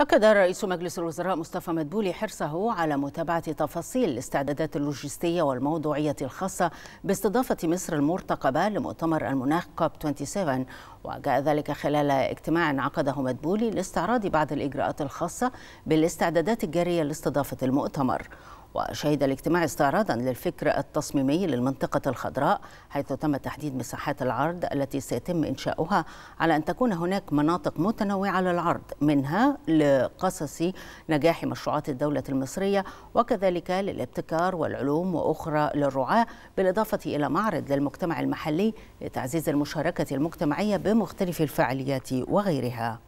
أكد رئيس مجلس الوزراء مصطفى مدبولي حرصه على متابعة تفاصيل الاستعدادات اللوجستية والموضوعية الخاصة باستضافة مصر المرتقبة لمؤتمر المناخ كوب 27 وجاء ذلك خلال اجتماع عقده مدبولي لاستعراض بعض الإجراءات الخاصة بالاستعدادات الجارية لاستضافة المؤتمر وشهد الاجتماع استعراضا للفكر التصميمي للمنطقة الخضراء حيث تم تحديد مساحات العرض التي سيتم إنشاؤها على أن تكون هناك مناطق متنوعة للعرض منها لقصص نجاح مشروعات الدولة المصرية وكذلك للابتكار والعلوم وأخرى للرعاة بالإضافة إلى معرض للمجتمع المحلي لتعزيز المشاركة المجتمعية بمختلف الفعاليات وغيرها